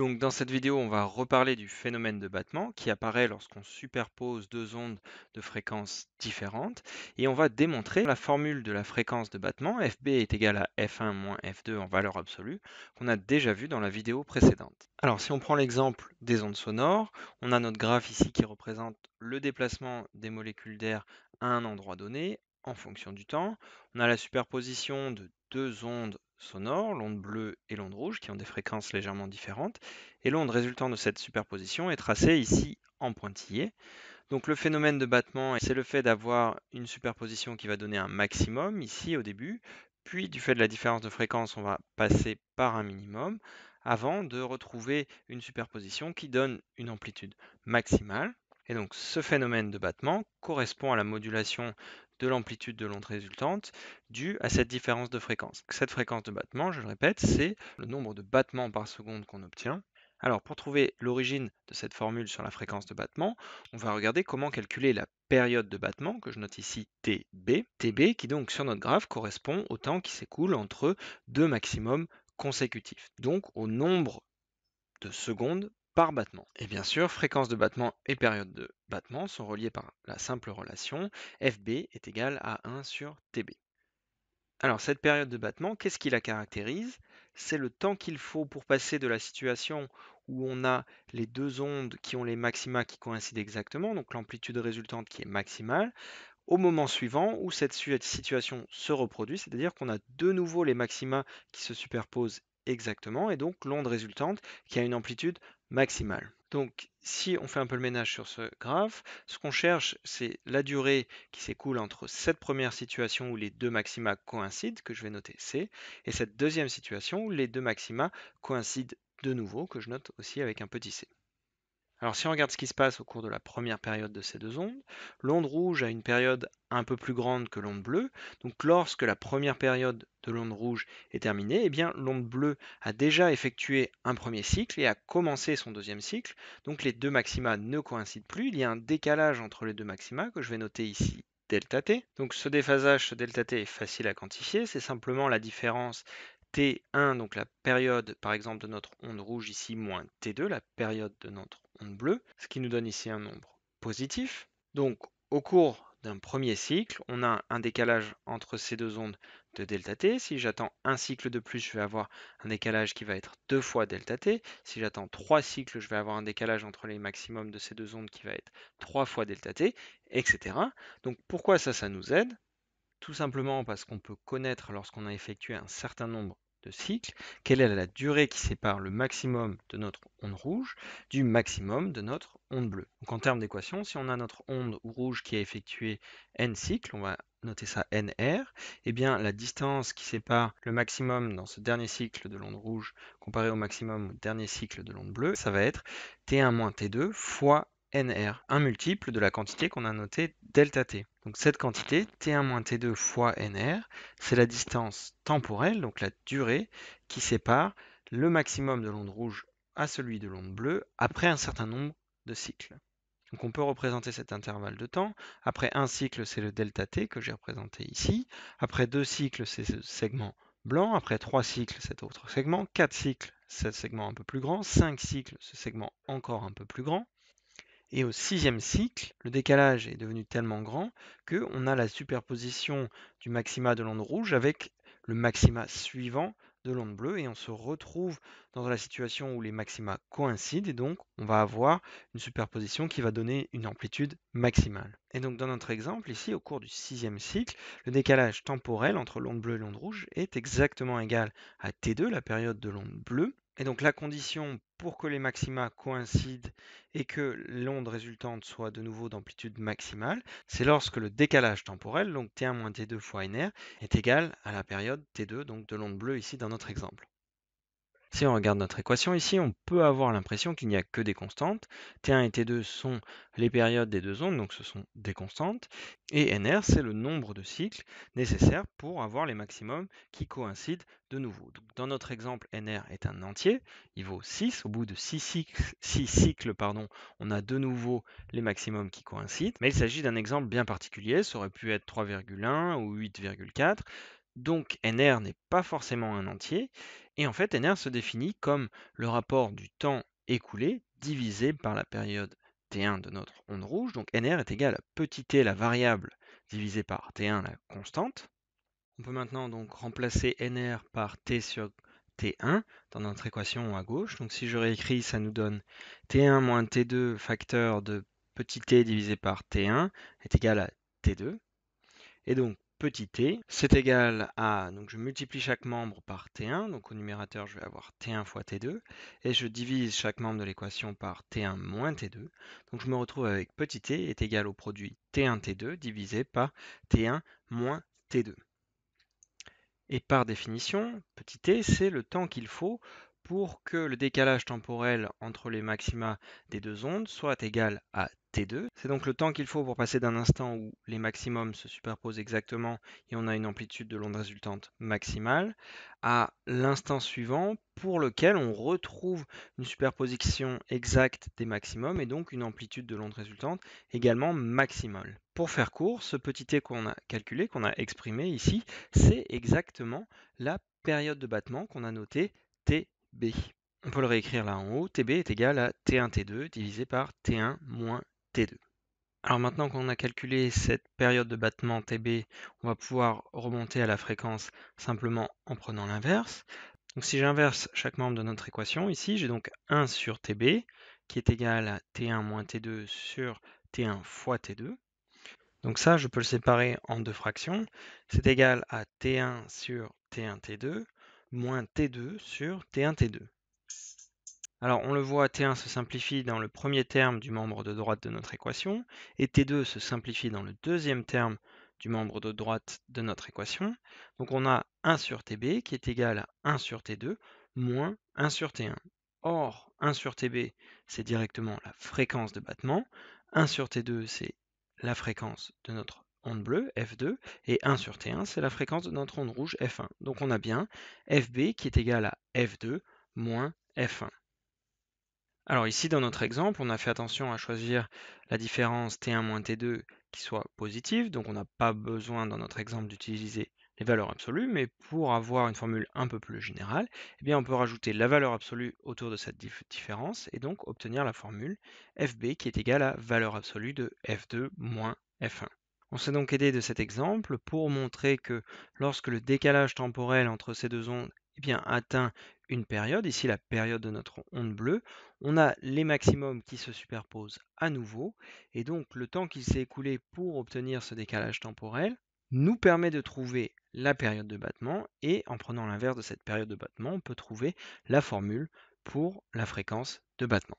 Donc dans cette vidéo, on va reparler du phénomène de battement qui apparaît lorsqu'on superpose deux ondes de fréquences différentes et on va démontrer la formule de la fréquence de battement Fb est égale à F1 moins F2 en valeur absolue qu'on a déjà vu dans la vidéo précédente. Alors si on prend l'exemple des ondes sonores, on a notre graphe ici qui représente le déplacement des molécules d'air à un endroit donné en fonction du temps. On a la superposition de deux ondes sonores, l'onde bleue et l'onde rouge, qui ont des fréquences légèrement différentes, et l'onde résultant de cette superposition est tracée ici en pointillé. Donc le phénomène de battement, c'est le fait d'avoir une superposition qui va donner un maximum ici au début, puis du fait de la différence de fréquence, on va passer par un minimum, avant de retrouver une superposition qui donne une amplitude maximale. Et donc ce phénomène de battement correspond à la modulation de l'amplitude de l'onde résultante due à cette différence de fréquence. Cette fréquence de battement, je le répète, c'est le nombre de battements par seconde qu'on obtient. Alors pour trouver l'origine de cette formule sur la fréquence de battement, on va regarder comment calculer la période de battement que je note ici TB, TB qui donc sur notre graphe correspond au temps qui s'écoule entre deux maximums consécutifs, donc au nombre de secondes par battement. Et bien sûr, fréquence de battement et période de battement sont reliées par la simple relation FB est égal à 1 sur TB. Alors cette période de battement, qu'est-ce qui la caractérise C'est le temps qu'il faut pour passer de la situation où on a les deux ondes qui ont les maxima qui coïncident exactement, donc l'amplitude résultante qui est maximale, au moment suivant où cette situation se reproduit, c'est-à-dire qu'on a de nouveau les maxima qui se superposent exactement, et donc l'onde résultante qui a une amplitude maximale. Donc si on fait un peu le ménage sur ce graphe, ce qu'on cherche, c'est la durée qui s'écoule entre cette première situation où les deux maxima coïncident, que je vais noter C, et cette deuxième situation où les deux maxima coïncident de nouveau, que je note aussi avec un petit c. Alors si on regarde ce qui se passe au cours de la première période de ces deux ondes, l'onde rouge a une période un peu plus grande que l'onde bleue. Donc lorsque la première période de l'onde rouge est terminée, eh bien l'onde bleue a déjà effectué un premier cycle et a commencé son deuxième cycle. Donc les deux maxima ne coïncident plus, il y a un décalage entre les deux maxima que je vais noter ici delta t. Donc ce déphasage, ce delta t est facile à quantifier, c'est simplement la différence T1, donc la période par exemple de notre onde rouge ici, moins T2, la période de notre ce qui nous donne ici un nombre positif. Donc au cours d'un premier cycle, on a un décalage entre ces deux ondes de delta t. Si j'attends un cycle de plus, je vais avoir un décalage qui va être deux fois delta t. Si j'attends trois cycles, je vais avoir un décalage entre les maximums de ces deux ondes qui va être trois fois delta t, etc. Donc pourquoi ça, ça nous aide Tout simplement parce qu'on peut connaître lorsqu'on a effectué un certain nombre de cycle, quelle est la durée qui sépare le maximum de notre onde rouge du maximum de notre onde bleue. Donc en termes d'équation, si on a notre onde rouge qui a effectué n cycles, on va noter ça nr, et eh bien la distance qui sépare le maximum dans ce dernier cycle de l'onde rouge comparé au maximum au dernier cycle de l'onde bleue, ça va être t1 t2 fois nr, un multiple de la quantité qu'on a notée delta t. Donc cette quantité, T1 T2 fois NR, c'est la distance temporelle, donc la durée, qui sépare le maximum de l'onde rouge à celui de l'onde bleue après un certain nombre de cycles. Donc on peut représenter cet intervalle de temps. Après un cycle, c'est le delta T que j'ai représenté ici. Après deux cycles, c'est ce segment blanc. Après trois cycles, cet autre segment. Quatre cycles, ce segment un peu plus grand. Cinq cycles, ce segment encore un peu plus grand. Et au sixième cycle, le décalage est devenu tellement grand qu'on a la superposition du maxima de l'onde rouge avec le maxima suivant de l'onde bleue et on se retrouve dans la situation où les maxima coïncident et donc on va avoir une superposition qui va donner une amplitude maximale. Et donc dans notre exemple ici, au cours du sixième cycle, le décalage temporel entre l'onde bleue et l'onde rouge est exactement égal à T2, la période de l'onde bleue, et donc la condition pour que les maxima coïncident et que l'onde résultante soit de nouveau d'amplitude maximale, c'est lorsque le décalage temporel, donc T1 T2 fois nr, est égal à la période T2, donc de l'onde bleue ici dans notre exemple. Si on regarde notre équation ici, on peut avoir l'impression qu'il n'y a que des constantes. T1 et T2 sont les périodes des deux ondes, donc ce sont des constantes. Et NR, c'est le nombre de cycles nécessaires pour avoir les maximums qui coïncident de nouveau. dans notre exemple, NR est un entier, il vaut 6. Au bout de 6 cycles, pardon, on a de nouveau les maximums qui coïncident. Mais il s'agit d'un exemple bien particulier, ça aurait pu être 3,1 ou 8,4. Donc nr n'est pas forcément un entier, et en fait nr se définit comme le rapport du temps écoulé divisé par la période t1 de notre onde rouge. Donc nr est égal à petit t la variable divisé par t1 la constante. On peut maintenant donc remplacer nr par t sur t1 dans notre équation à gauche. Donc si je réécris, ça nous donne t1 moins t2 facteur de petit t divisé par t1 est égal à t2. Et donc petit t, c'est égal à, donc je multiplie chaque membre par t1, donc au numérateur je vais avoir t1 fois t2, et je divise chaque membre de l'équation par t1 moins t2, donc je me retrouve avec petit t est égal au produit t1 t2 divisé par t1 moins t2. Et par définition, petit t, c'est le temps qu'il faut pour que le décalage temporel entre les maxima des deux ondes soit égal à 2 C'est donc le temps qu'il faut pour passer d'un instant où les maximums se superposent exactement et on a une amplitude de l'onde résultante maximale à l'instant suivant pour lequel on retrouve une superposition exacte des maximums et donc une amplitude de l'onde résultante également maximale. Pour faire court, ce petit t qu'on a calculé, qu'on a exprimé ici, c'est exactement la période de battement qu'on a notée TB. On peut le réécrire là en haut, TB est égal à T1, T2 divisé par T1 moins alors maintenant qu'on a calculé cette période de battement TB, on va pouvoir remonter à la fréquence simplement en prenant l'inverse. Donc si j'inverse chaque membre de notre équation, ici j'ai donc 1 sur TB, qui est égal à T1 moins T2 sur T1 fois T2. Donc ça, je peux le séparer en deux fractions. C'est égal à T1 sur T1 T2 moins T2 sur T1 T2. Alors on le voit, T1 se simplifie dans le premier terme du membre de droite de notre équation, et T2 se simplifie dans le deuxième terme du membre de droite de notre équation. Donc on a 1 sur TB qui est égal à 1 sur T2 moins 1 sur T1. Or, 1 sur TB, c'est directement la fréquence de battement. 1 sur T2, c'est la fréquence de notre onde bleue, F2. Et 1 sur T1, c'est la fréquence de notre onde rouge, F1. Donc on a bien FB qui est égal à F2 moins F1. Alors ici, dans notre exemple, on a fait attention à choisir la différence T1 T2 qui soit positive, donc on n'a pas besoin dans notre exemple d'utiliser les valeurs absolues, mais pour avoir une formule un peu plus générale, eh bien on peut rajouter la valeur absolue autour de cette différence et donc obtenir la formule fb qui est égale à valeur absolue de f2 moins f1. On s'est donc aidé de cet exemple pour montrer que lorsque le décalage temporel entre ces deux ondes eh bien, atteint une période, ici la période de notre onde bleue, on a les maximums qui se superposent à nouveau, et donc le temps qui s'est écoulé pour obtenir ce décalage temporel nous permet de trouver la période de battement, et en prenant l'inverse de cette période de battement, on peut trouver la formule pour la fréquence de battement.